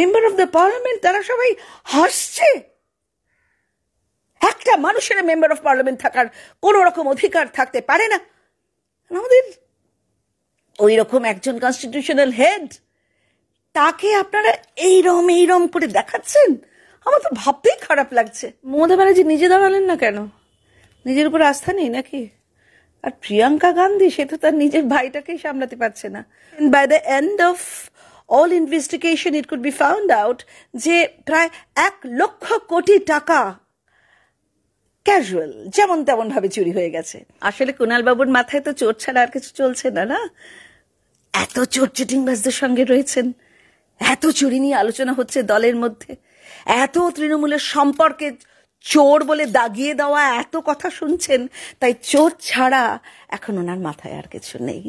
member of the parliament তারা সবাই হাসছে একটা মানুষের মেম্বার অফ পার্লামেন্ট থাকার কোন রকম অধিকার থাকতে পারে না আমাদের ওই রকম একজন কনস্টিটিউশনাল হেড তাকে আপনারা এই এই রম করে দেখাচ্ছেন আমার তো ভাবতেই খারাপ লাগছে মমতা ব্যানার্জি নিজে দাঁড়ালেন না কেন নিজের উপর আস্থা নেই নাকি আর প্রিয়াঙ্কা গান্ধী সে তো তার নিজের ভাইটাকেই সামলাতে পারছে না by the end of all investigation it could be found out যে প্রায় এক লক্ষ কোটি টাকা ক্যাজুয়াল যেমন তেমন ভাবে চুরি হয়ে গেছে আসলে কুনাল বাবুর মাথায় তো চোর ছাড়া আর কিছু চলছে না না এত চোর চিটিংবাজদের সঙ্গে রয়েছেন এত চুরি নিয়ে আলোচনা হচ্ছে দলের মধ্যে এত তৃণমূলের সম্পর্কে চোর বলে দাগিয়ে দেওয়া এত কথা শুনছেন তাই চোর ছাড়া এখন ওনার মাথায় আর কিছু নেই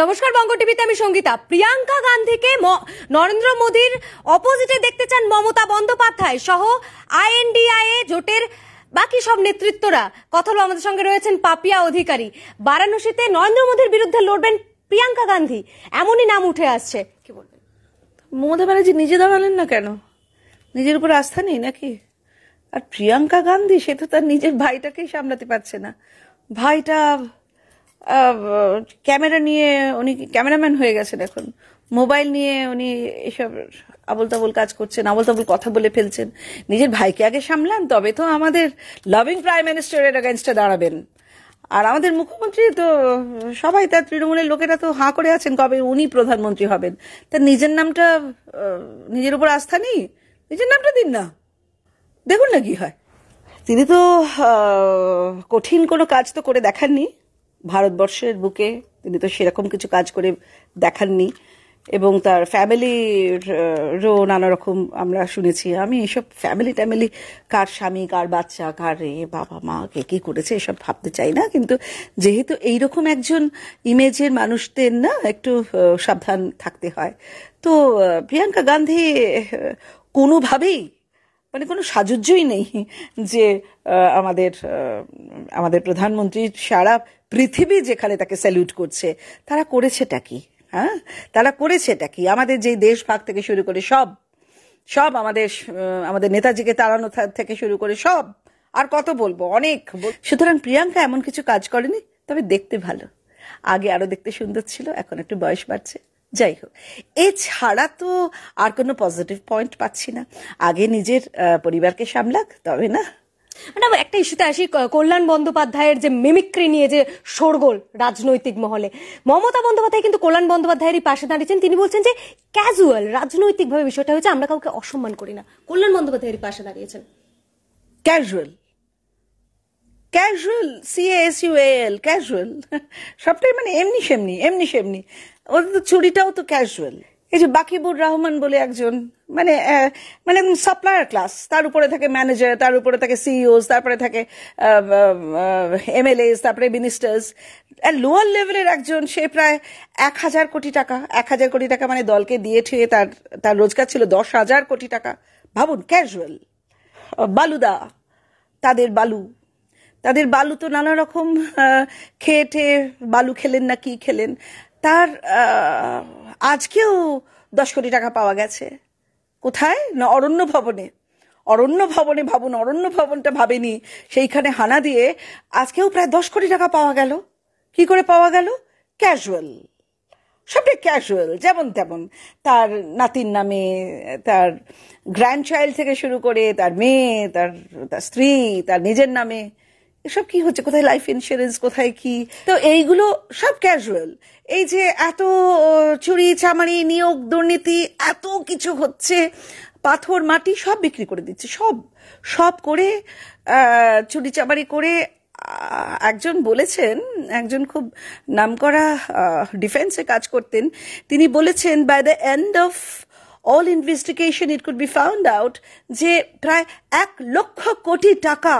নমস্কার বঙ্গ টিভিতে আমি সঙ্গীতা প্রিয়াঙ্কা গান্ধীকে নরেন্দ্র মোদীর অপোজিটে দেখতে চান মমতা বন্দ্যোপাধ্যায় সহ আইএনডিআইএ জোটের বাকি সব নেতৃত্বরা কথা আমাদের সঙ্গে রয়েছেন পাপিয়া অধিকারী বারাণসীতে নরেন্দ্র মোদীর বিরুদ্ধে লড়বেন প্রিয়াঙ্কা গান্ধী এমনই নাম উঠে আসছে কি বলবেন মমতা ব্যানার্জি নিজে দাঁড়ালেন না কেন নিজের উপর আস্থা নেই নাকি আর প্রিয়াঙ্কা গান্ধী সে তো তার নিজের ভাইটাকেই সামলাতে পারছে না ভাইটা ক্যামেরা নিয়ে উনি ক্যামেরাম্যান হয়ে গেছেন এখন মোবাইল নিয়ে উনি এসব আবল তাবল কাজ করছেন আবল তাবল কথা বলে ফেলছেন নিজের ভাইকে আগে সামলান তবে তো আমাদের লাভিং প্রাইম মিনিস্টারের এগেনস্টে দাঁড়াবেন আর আমাদের মুখ্যমন্ত্রী তো সবাই তার তৃণমূলের লোকেরা তো হাঁ করে আছেন কবে উনি প্রধানমন্ত্রী হবেন তার নিজের নামটা নিজের উপর আস্থা নেই নিজের নামটা দিন না দেখুন না কি হয় তিনি তো কঠিন কোনো কাজ তো করে দেখাননি ভারতবর্ষের বুকে তিনি তো সেরকম কিছু কাজ করে দেখাননি এবং তার ফ্যামিলিরও নানা রকম আমরা শুনেছি আমি এসব ফ্যামিলি ট্যামিলি কার স্বামী কার বাচ্চা কার এ বাবা মা কে কী করেছে এসব ভাবতে চাই না কিন্তু যেহেতু এইরকম একজন ইমেজের মানুষদের না একটু সাবধান থাকতে হয় তো প্রিয়াঙ্কা গান্ধী কোনোভাবেই মানে কোনো সাজুজ্যই নেই যে আমাদের আমাদের প্রধানমন্ত্রী সারা পৃথিবী যেখানে তাকে স্যালুট করছে তারা করেছেটা কি হ্যাঁ তারা করেছেটা কি আমাদের যে দেশভাগ থেকে শুরু করে সব সব আমাদের আমাদের নেতাজিকে তাড়ানো থেকে শুরু করে সব আর কত বলবো অনেক সুতরাং প্রিয়াঙ্কা এমন কিছু কাজ করেনি তবে দেখতে ভালো আগে আরো দেখতে সুন্দর ছিল এখন একটু বয়স বাড়ছে যাই হোক এছাড়া তো আর কোনো পজিটিভ পয়েন্ট পাচ্ছি না আগে নিজের পরিবারকে সামলাক তবে না ম্যাডাম মানে একটা ইস্যুতে আসি কল্যাণ বন্দ্যোপাধ্যায়ের যে মিমিক্রি নিয়ে যে সরগোল রাজনৈতিক মহলে মমতা বন্দ্যোপাধ্যায় কিন্তু কল্যাণ বন্দ্যোপাধ্যায়ের পাশে দাঁড়িয়েছেন তিনি বলছেন যে ক্যাজুয়াল রাজনৈতিকভাবে বিষয়টা হয়েছে আমরা কাউকে অসম্মান করি না কল্যাণ বন্দ্যোপাধ্যায়ের পাশে দাঁড়িয়েছেন ক্যাজুয়াল ক্যাজুয়াল সিএসইউএল ক্যাজুয়াল সবটাই মানে এমনি সেমনি এমনি সেমনি ওদের তো চুরিটাও তো ক্যাজুয়াল এই যে বাকিবুর রহমান বলে একজন মানে মানে একদম সাপ্লায়ার ক্লাস তার উপরে থাকে ম্যানেজার তার উপরে থাকে সিইও e তারপরে থাকে এমএলএস তারপরে মিনিস্টার্স লোয়ার লেভেলের একজন সে প্রায় এক হাজার কোটি টাকা এক হাজার কোটি টাকা মানে দলকে দিয়ে ঠেয়ে তার তার রোজগার ছিল দশ হাজার কোটি টাকা ভাবুন ক্যাজুয়াল বালুদা তাদের বালু তাদের বালু তো নানা রকম খেয়ে ঠেয়ে বালু খেলেন না কি খেলেন তার আজকেও দশ কোটি টাকা পাওয়া গেছে কোথায় না অরণ্য ভবনে অরণ্য ভবনে ভাবুন অরণ্য ভবনটা ভাবেনি সেইখানে হানা দিয়ে আজকেও প্রায় দশ কোটি টাকা পাওয়া গেল কি করে পাওয়া গেল ক্যাজুয়াল সবটাই ক্যাজুয়াল যেমন তেমন তার নাতির নামে তার গ্র্যান্ড চাইল্ড থেকে শুরু করে তার মেয়ে তার তার স্ত্রী তার নিজের নামে এসব কি হচ্ছে কোথায় লাইফ ইন্স্যুরেন্স কোথায় কি তো এইগুলো সব ক্যাজুয়াল এই যে এত চুরি চামারি নিয়োগ দুর্নীতি এত কিছু হচ্ছে পাথর মাটি সব বিক্রি করে দিচ্ছে সব সব করে চুরি চামারি করে একজন বলেছেন একজন খুব নামকরা ডিফেন্সে কাজ করতেন তিনি বলেছেন by the end of all investigation it could be found out যে প্রায় এক লক্ষ কোটি টাকা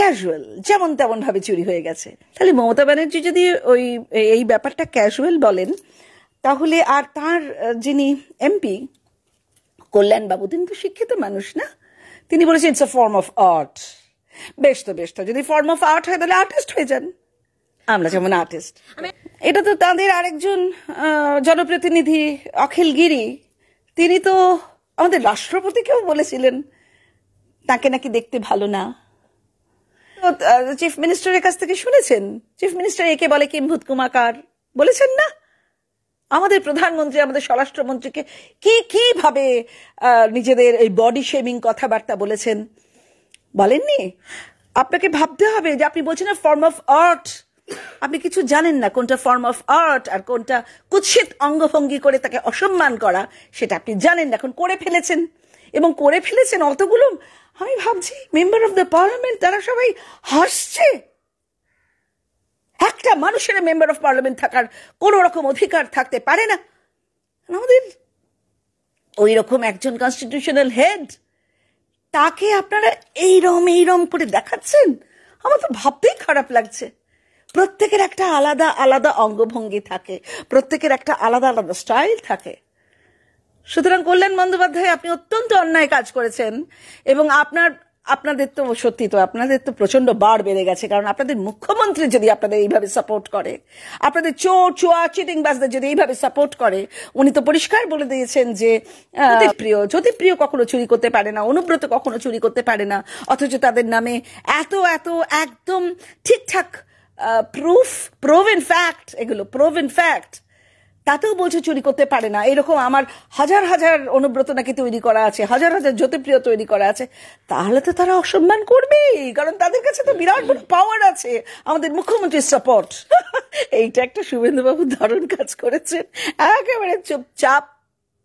ক্যাজুয়াল যেমন তেমন ভাবে চুরি হয়ে গেছে তাহলে মমতা ব্যানার্জি যদি ওই এই ব্যাপারটা ক্যাজুয়াল বলেন তাহলে আর তার যিনি এমপি কল্যাণবাবু তিনি তো শিক্ষিত মানুষ না তিনি বলেছেন it's a form of art বেশ তো বেশ তো যদি ফর্ম অফ আর্ট হয় তাহলে আর্টিস্ট হয়ে যান আমরা যেমন আর্টিস্ট এটা তো তাদের আরেকজন জনপ্রতিনিধি অখিল গিরি তিনি তো আমাদের রাষ্ট্রপতিকেও বলেছিলেন তাকে নাকি দেখতে ভালো না চিফ মিনিস্টারের কাছ থেকে শুনেছেন চিফ মিনিস্টার একে বলে কিম্ভূত কুমাকার বলেছেন না আমাদের প্রধানমন্ত্রী আমাদের স্বরাষ্ট্রমন্ত্রীকে কি কিভাবে নিজেদের এই বডি শেমিং কথাবার্তা বলেছেন বলেননি আপনাকে ভাবতে হবে যে আপনি বলছেন ফর্ম অফ আর্ট আপনি কিছু জানেন না কোনটা ফর্ম অফ আর্ট আর কোনটা কুৎসিত অঙ্গভঙ্গি করে তাকে অসম্মান করা সেটা আপনি জানেন না এখন করে ফেলেছেন এবং করে ফেলেছেন অতগুলো আমি ভাবছি মেম্বার অফ দ্য পার্লামেন্ট তারা সবাই হাসছে একটা মানুষের মেম্বার অফ পার্লামেন্ট থাকার কোনো রকম অধিকার থাকতে পারে না আমাদের ওই রকম একজন কনস্টিটিউশনাল হেড তাকে আপনারা এই এই রম করে দেখাচ্ছেন আমার তো ভাবতেই খারাপ লাগছে প্রত্যেকের একটা আলাদা আলাদা অঙ্গভঙ্গি থাকে প্রত্যেকের একটা আলাদা আলাদা স্টাইল থাকে সুতরাং কল্যাণ বন্দ্যোপাধ্যায় আপনি অত্যন্ত অন্যায় কাজ করেছেন এবং আপনার আপনাদের তো সত্যি তো আপনাদের তো প্রচন্ড বার বেড়ে গেছে কারণ আপনাদের মুখ্যমন্ত্রী যদি আপনাদের এইভাবে সাপোর্ট করে আপনাদের চোর চুয়া চিটিং বাসদের যদি এইভাবে সাপোর্ট করে উনি তো পরিষ্কার বলে দিয়েছেন যে প্রিয় যদি প্রিয় কখনো চুরি করতে পারে না অনুব্রত কখনো চুরি করতে পারে না অথচ তাদের নামে এত এত একদম ঠিকঠাক প্রুফ প্রোভেন ফ্যাক্ট এগুলো প্রোভেন ফ্যাক্ট তাতেও বলছে চুরি করতে পারে না এরকম আমার হাজার হাজার অনুব্রত নাকি তৈরি করা আছে হাজার হাজার জ্যোতিপ্রিয় তৈরি করা আছে তাহলে তো তারা অসম্মান করবেই কারণ তাদের কাছে তো বিরাট বড় পাওয়ার আছে আমাদের মুখ্যমন্ত্রীর সাপোর্ট এইটা একটা শুভেন্দুবাবু ধরন কাজ করেছেন একেবারে চুপচাপ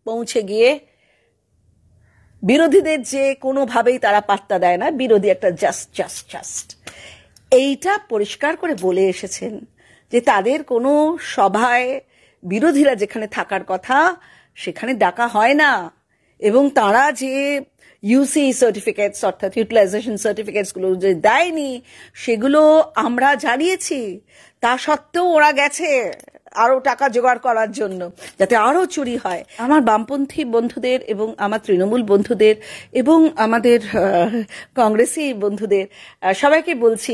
পৌঁছে গিয়ে বিরোধীদের যে কোনোভাবেই তারা পাত্তা দেয় না বিরোধী একটা জাস্ট জাস্ট জাস্ট এইটা পরিষ্কার করে বলে এসেছেন যে তাদের কোনো সভায় বিরোধীরা যেখানে থাকার কথা সেখানে ডাকা হয় না এবং তারা যে ইউসি সার্টিফিকেটস অর্থাৎ ইউটিলাইজেশন গুলো যে দেয়নি সেগুলো আমরা জানিয়েছি তা সত্ত্বেও ওরা গেছে আরও টাকা জোগাড় করার জন্য যাতে আরও চুরি হয় আমার বামপন্থী বন্ধুদের এবং আমার তৃণমূল বন্ধুদের এবং আমাদের কংগ্রেসি বন্ধুদের সবাইকে বলছি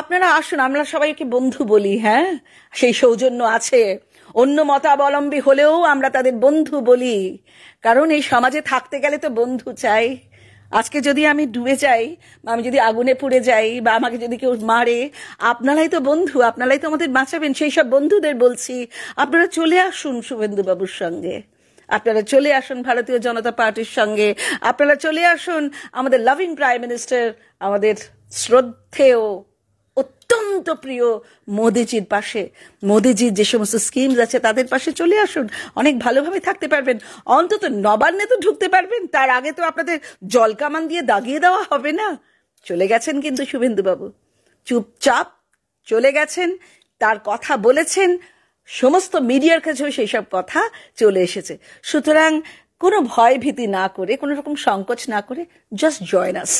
আপনারা আসুন আমরা সবাইকে বন্ধু বলি হ্যাঁ সেই সৌজন্য আছে অন্য মতাবলম্বী হলেও আমরা তাদের বন্ধু বলি কারণ এই সমাজে থাকতে গেলে তো বন্ধু চাই আজকে যদি আমি ডুবে যাই বা আমি যদি আগুনে পুড়ে যাই বা আমাকে যদি কেউ মারে আপনারাই তো বন্ধু আপনারাই তো আমাদের বাঁচাবেন সেই সব বন্ধুদের বলছি আপনারা চলে আসুন শুভেন্দুবাবুর সঙ্গে আপনারা চলে আসুন ভারতীয় জনতা পার্টির সঙ্গে আপনারা চলে আসুন আমাদের লাভিং প্রাইম মিনিস্টার আমাদের শ্রদ্ধেয় অত্যন্ত প্রিয় মোদিজির পাশে মোদিজির যে সমস্ত স্কিমস আছে তাদের পাশে চলে আসুন অনেক ভালোভাবে থাকতে পারবেন অন্তত নবান্নে তো ঢুকতে পারবেন তার আগে তো আপনাদের জল কামান দিয়ে দাগিয়ে দেওয়া হবে না চলে গেছেন কিন্তু শুভেন্দুবাবু চুপচাপ চলে গেছেন তার কথা বলেছেন সমস্ত মিডিয়ার কাছেও সেই সব কথা চলে এসেছে সুতরাং কোনো ভয় ভীতি না করে কোনো রকম সংকোচ না করে জাস্ট জয়েন আস